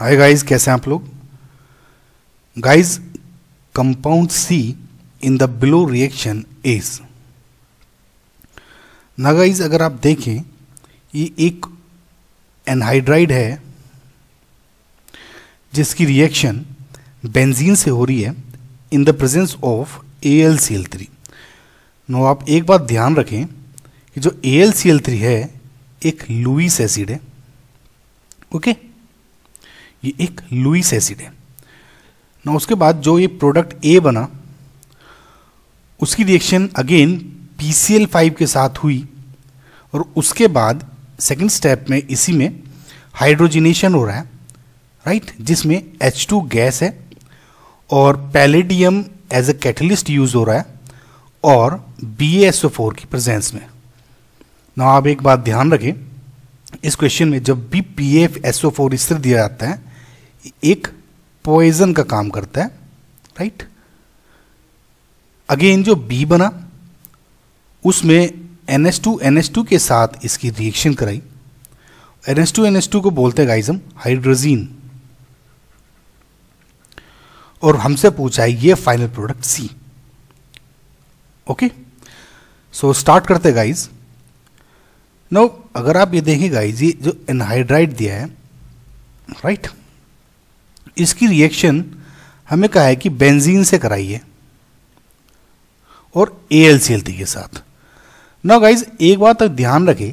Hi guys कैसे हैं आप लोग guys compound C in the below reaction is ना गाइस अगर आप देखें ये एक एनहाइड्राइड है जिसकी रिएक्शन बेंजीन से हो रही है in the presence of A L C L three no आप एक बात ध्यान रखें कि जो A L C L three है एक लुइस एसिड है ओके okay? ये एक लुइस एसिड है ना उसके बाद जो ये प्रोडक्ट ए बना उसकी reaction again P C L five के साथ हुई और उसके बाद सेकेंड स्टेप में इसी में हाइड्रोजिनेशन हो रहा है राइट जिसमें एच टू गैस है और palladium as a catalyst use हो रहा है और बी एस ओ फोर की प्रेजेंस में ना आप एक बात ध्यान रखें इस क्वेश्चन में जब भी P F S O four इससे दिया जाता है एक पॉइजन का काम करता है राइट अगेन जो बी बना उसमें टू एन एस टू के साथ इसकी रिएक्शन कराई टू एन एस टू को बोलते हैं गाइजम हाइड्रोजीन और हमसे पूछा है ये final product C okay so start करते गाइज नो अगर आप ये देखें गाइज ये जो एनहाइड्राइड दिया है राइट right? इसकी रिएक्शन हमें कहा है कि बेंजीन से कराइए और ए के साथ ना गाइज एक बात ध्यान रखें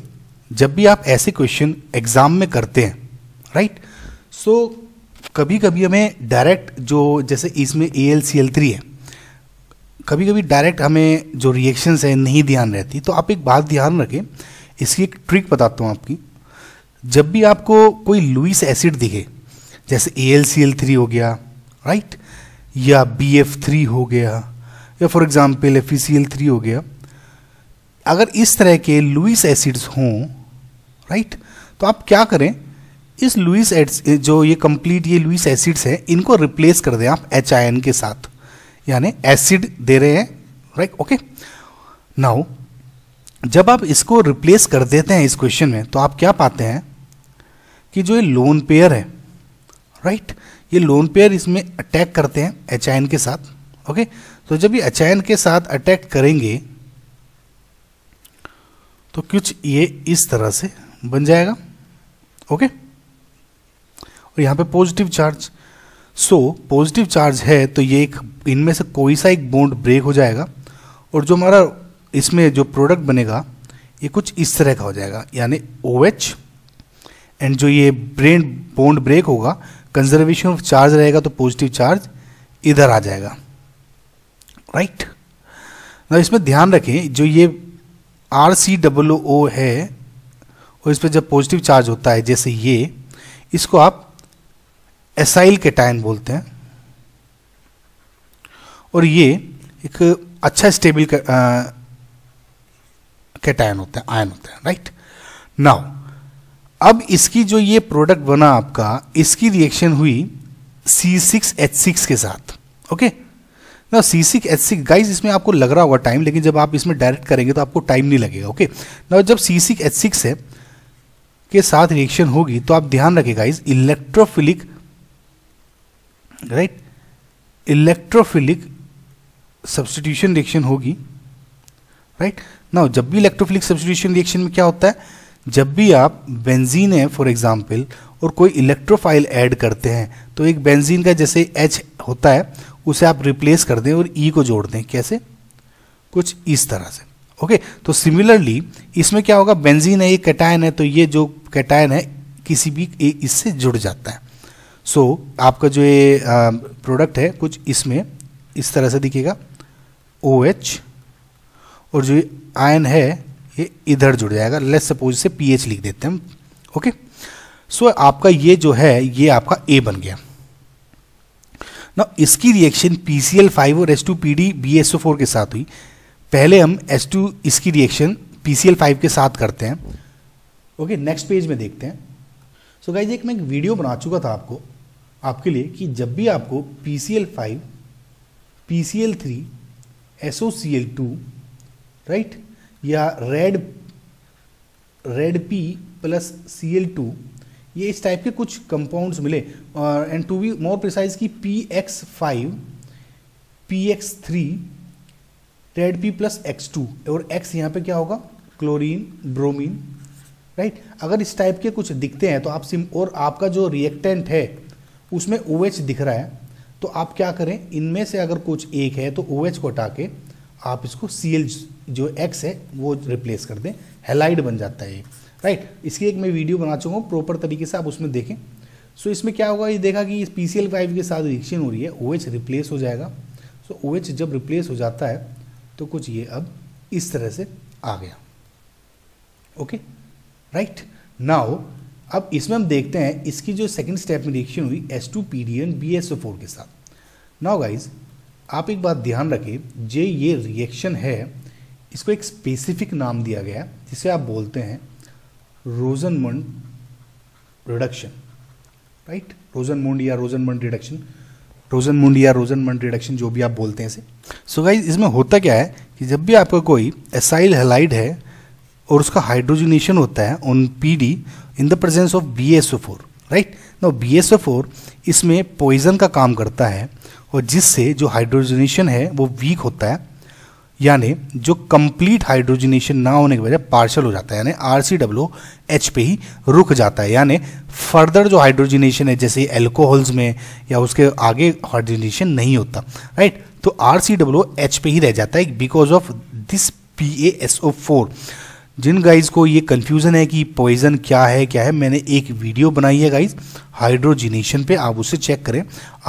जब भी आप ऐसे क्वेश्चन एग्जाम में करते हैं राइट सो so, कभी कभी हमें डायरेक्ट जो जैसे इसमें A L C L three है कभी कभी डायरेक्ट हमें जो रिएक्शंस है नहीं ध्यान रहती तो आप एक बात ध्यान रखें इसकी एक ट्रिक बताता हूँ आपकी जब भी आपको कोई लुइस एसिड दिखे जैसे A L C L three हो गया राइट या बी एफ थ्री हो गया या for example F E C L three हो गया अगर इस तरह के लुइस एसिड्स हों राइट तो आप क्या करें इस लुइस जो ये कंप्लीट ये लुइस एसिड्स हैं इनको रिप्लेस कर दें आप एच आई एन के साथ यानी एसिड दे रहे हैं राइट ओके नाउ जब आप इसको रिप्लेस कर देते हैं इस क्वेश्चन में तो आप क्या पाते हैं कि जो ये लोन पेयर है राइट ये लोन पेयर इसमें अटैक करते हैं एच के साथ ओके okay? तो जब ये अचैन के साथ अटैक करेंगे तो कुछ ये इस तरह से बन जाएगा ओके okay? और यहां पे positive charge so positive charge है तो ये एक इनमें से कोई सा एक बॉन्ड ब्रेक हो जाएगा और जो हमारा इसमें जो प्रोडक्ट बनेगा ये कुछ इस तरह का हो जाएगा यानी ओ एंड जो ये ब्रेन बोन्ड ब्रेक होगा कंजर्वेशन ऑफ चार्ज रहेगा तो पॉजिटिव चार्ज इधर आ जाएगा राइट right? इसमें ध्यान रखें जो ये आर सी डबल ओ है और इस पर जब पॉजिटिव चार्ज होता है जैसे ये इसको आप एसाइल के कैटायन बोलते हैं और ये एक अच्छा स्टेबल कैटायन होता है आयन होता है राइट नाउ अब इसकी जो ये प्रोडक्ट बना आपका इसकी रिएक्शन हुई C6H6 के साथ ओके ना C6H6 गाइस इसमें आपको लग रहा होगा टाइम लेकिन जब आप इसमें डायरेक्ट करेंगे तो आपको टाइम नहीं लगेगा ओके ना जब C6H6 है के साथ रिएक्शन होगी तो आप ध्यान रखें guys electrophilic right electrophilic substitution reaction होगी राइट ना जब भी इलेक्ट्रोफिलिक सब्सटीट्यूशन रिएक्शन में क्या होता है जब भी आप बेंजीन है फॉर एग्जाम्पल और कोई इलेक्ट्रोफाइल ऐड करते हैं तो एक बेंजीन का जैसे एच होता है उसे आप रिप्लेस कर दें और ई e को जोड़ दें कैसे कुछ इस तरह से ओके तो सिमिलरली इसमें क्या होगा बेंजीन है ये कैटायन है तो ये जो कैटायन है किसी भी इससे जुड़ जाता है सो so, आपका जो ये प्रोडक्ट है कुछ इसमें इस तरह से दिखेगा ओ OH, एच और जो आयन है ये इधर जुड़ जाएगा लेस सपोज से पी लिख देते हैं ओके सो आपका ये जो है ये आपका ए बन गया ना इसकी reaction P C L five और S two P D B S O four के साथ हुई पहले हम एस टू इसकी reaction P C L five के साथ करते हैं ओके नेक्स्ट पेज में देखते हैं सो so गाइज एक मैं एक वीडियो बना चुका था आपको आपके लिए कि जब भी आपको P C L five P C L three S O C L two right या red red P plus C L two ये इस टाइप के कुछ कंपाउंड्स मिले और and to be more precise की P X five P X three red P plus X two और X यहाँ पे क्या होगा क्लोरीन ब्रोमीन राइट अगर इस टाइप के कुछ दिखते हैं तो आप सिम और आपका जो रिएक्टेंट है उसमें ओ OH दिख रहा है तो आप क्या करें इनमें से अगर कुछ एक है तो ओ OH को हटा के आप इसको सी जो एक्स है वो रिप्लेस कर दें हेलाइड बन जाता है ये राइट इसकी एक मैं वीडियो बना चुका हूँ प्रॉपर तरीके से आप उसमें देखें सो इसमें क्या होगा ये देखा कि इस पी सी एल फाइव के साथ रिएक्शन हो रही है ओ OH रिप्लेस हो जाएगा सो ओ एच जब रिप्लेस हो जाता है तो कुछ ये अब इस तरह से आ गया ओके राइट नाउ अब इसमें हम देखते हैं इसकी जो सेकंड स्टेप में रिएक्शन हुई S two P D and B S O four के साथ नाउ गाइज आप एक बात ध्यान रखिए जे ये रिएक्शन है इसको एक स्पेसिफिक नाम दिया गया है जिसे आप बोलते हैं रोजनमुंड रिडक्शन राइट रोजनमुंड या रोजनमुंड रिडक्शन रोजनमुंड या मंड रिडक्शन जो भी आप बोलते हैं इसे सो so गाइज इसमें होता क्या है कि जब भी आपका कोई एसाइल हेलाइड है और उसका हाइड्रोजनेशन होता है on P D in the presence of B S O four right ना बी एस ओ फोर इसमें पॉइजन का काम करता है और जिससे जो हाइड्रोजनेशन है वो वीक होता है यानी जो कंप्लीट हाइड्रोजनेशन ना होने की वजह पार्शल हो जाता है यानी आर सी डब्ल्यू एच पे ही रुक जाता है यानी फर्दर जो हाइड्रोजनेशन है जैसे एल्कोहल्स में या उसके आगे हाइड्रोजनेशन नहीं होता राइट तो आर सी डब्ल्यू एच पे ही रह जाता है because of this P A S O four जिन गाइज को ये कन्फ्यूज़न है कि पॉइज़न क्या है क्या है मैंने एक वीडियो बनाई है गाइज हाइड्रोजिनेशन पे आप उसे चेक करें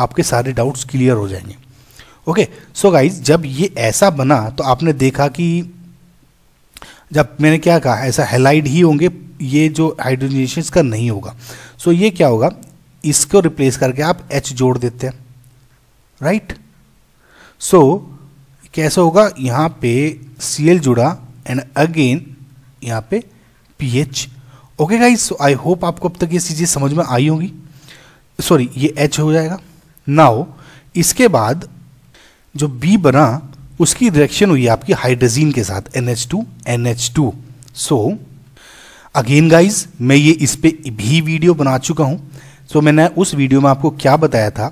आपके सारे डाउट्स क्लियर हो जाएंगे ओके सो गाइज जब ये ऐसा बना तो आपने देखा कि जब मैंने क्या कहा ऐसा हेलाइड ही होंगे ये जो हाइड्रोजिनेशन का नहीं होगा सो so, ये क्या होगा इसको रिप्लेस करके आप एच जोड़ देते हैं राइट सो so, कैसा होगा यहाँ पे सी जुड़ा एंड अगेन यहाँ पे P H okay guys so I hope आपको अब तक ये चीज़ें समझ में आई होंगी सॉरी ये एच हो जाएगा नाओ इसके बाद जो बी बना उसकी रिएक्शन हुई आपकी हाइड्रोजीन के साथ N H two N H two so again guys मैं ये इस पर भी वीडियो बना चुका हूँ सो so, मैंने उस वीडियो में आपको क्या बताया था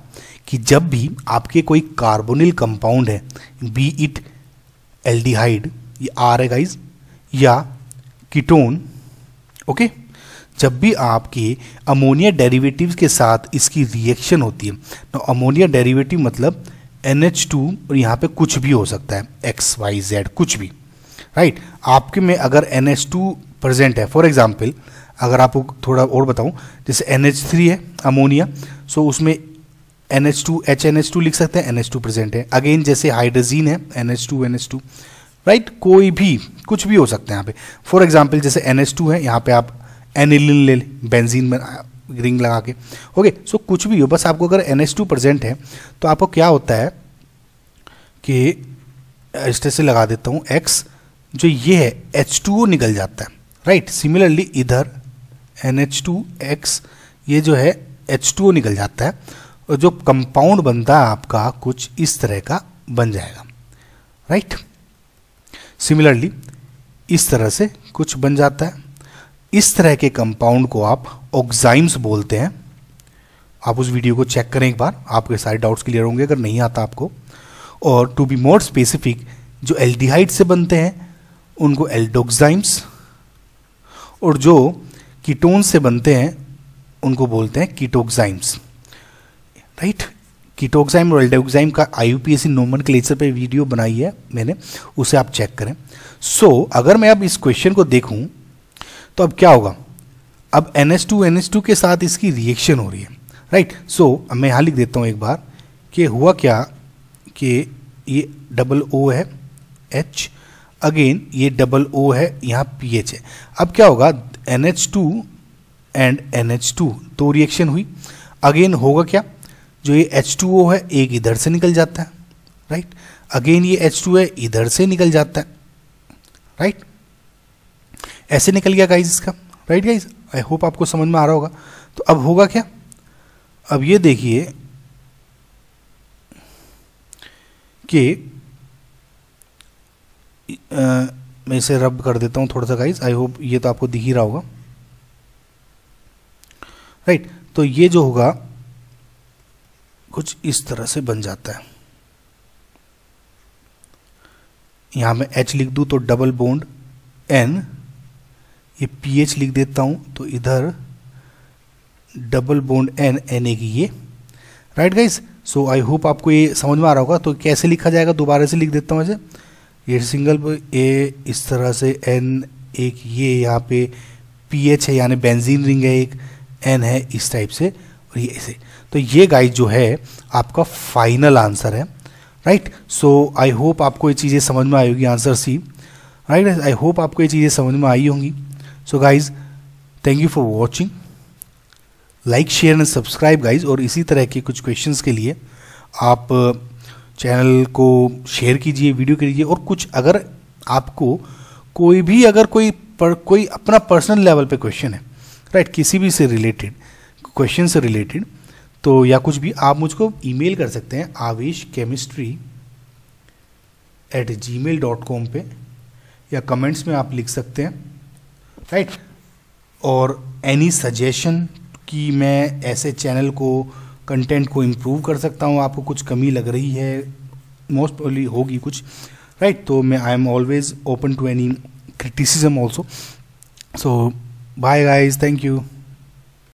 कि जब भी आपके कोई कार्बोनिल कंपाउंड है बी इट एल्डिहाइड ये आर है गाइज या कीटोन ओके जब भी आपके अमोनिया डेरिवेटिव के साथ इसकी रिएक्शन होती है तो अमोनिया डेरिवेटिव मतलब एन टू और यहाँ पे कुछ भी हो सकता है एक्स वाई जेड कुछ भी राइट right? आपके में अगर एन एच टू प्रजेंट है फॉर एग्जाम्पल अगर आपको थोड़ा और बताऊँ जैसे एन एच थ्री है अमोनिया सो so उसमें एच टू लिख सकते हैं एन एच टू प्रजेंट है अगेन जैसे हाइड्रोजीन है N N H two H two right right? कोई भी कुछ भी हो सकता है यहाँ पे फॉर एग्जाम्पल जैसे एन है यहाँ पे आप एनिलिन ले लें बेंजीन रिंग लगा के ओके okay, सो so कुछ भी हो बस आपको अगर एन प्रेजेंट है तो आपको क्या होता है कि इस तरह से लगा देता हूँ एक्स जो ये है एच निकल जाता है राइट सिमिलरली इधर एन एच टू एक्स ये जो है एच टू निकल जाता है और जो कंपाउंड बनता है आपका कुछ इस तरह का बन जाएगा राइट right? सिमिलरली इस तरह से कुछ बन जाता है इस तरह के कंपाउंड को आप ऑक्साइम्स बोलते हैं आप उस वीडियो को चेक करें एक बार आपके सारे डाउट्स क्लियर होंगे अगर नहीं आता आपको और टू बी मोर स्पेसिफिक जो एल्डिहाइड से बनते हैं उनको एल्डोक्साइम्स और जो कीटोन से बनते हैं उनको बोलते हैं कीटोक्साइम्स राइट कीटोक्साइम और एल्डोक्साइम का I U P A C nomenclature पर वीडियो बनाई है मैंने उसे आप चेक करें सो so, अगर मैं अब इस क्वेश्चन को देखूँ तो अब क्या होगा अब N S two N S two के साथ इसकी रिएक्शन हो रही है राइट right? सो so, अब मैं यहाँ लिख देता हूँ एक बार कि हुआ क्या कि ये डबल ओ है एच अगेन ये डबल ओ है यहाँ पी एच है अब क्या होगा N H two and N H two दो रिएक्शन हुई अगेन होगा क्या जो ये H2O है एक इधर से निकल जाता है राइट right? अगेन ये टू है इधर से निकल जाता है राइट right? ऐसे निकल गया गाइज इसका राइट गाइज आई होप आपको समझ में आ रहा होगा तो अब होगा क्या अब ये देखिए कि मैं इसे रब कर देता हूं थोड़ा सा गाइज आई होप ये तो आपको दिख ही रहा होगा राइट right, तो ये जो होगा कुछ इस तरह से बन जाता है यहां मैं एच लिख दू तो डबल बोन्ड एन ये पी एच लिख देता हूं तो इधर डबल बोन्ड एन एन एक की ये right guys so I hope आपको ये समझ में आ रहा होगा तो कैसे लिखा जाएगा दोबारा से लिख देता हूं ऐसे ये सिंगल ए इस तरह से एन एक ये यहाँ पे पी एच है यानी बेंजीन रिंग है एक एन है इस टाइप से तो ये ऐसे तो ये गाइज जो है आपका फाइनल आंसर है राइट सो आई होप आपको ये चीज़ें समझ में आई होगी answer C right I hope आपको ये चीज़ें समझ में आई होंगी so guys thank you for watching like share and subscribe guys और इसी तरह के कुछ क्वेश्चंस के लिए आप चैनल uh, को शेयर कीजिए वीडियो कीजिए और कुछ अगर आपको कोई भी अगर कोई पर कोई अपना पर्सनल लेवल पे क्वेश्चन है राइट किसी भी से रिलेटेड क्वेश्चन से रिलेटेड तो या कुछ भी आप मुझको ईमेल कर सकते हैं Aavesh chemistry at Gmail dot com पर या कमेंट्स में आप लिख सकते हैं राइट right? और एनी सजेशन कि मैं ऐसे चैनल को कंटेंट को इम्प्रूव कर सकता हूँ आपको कुछ कमी लग रही है मोस्ट प्रॉबली होगी कुछ राइट right? तो मैं I am always open to any criticism also so bye guys thank you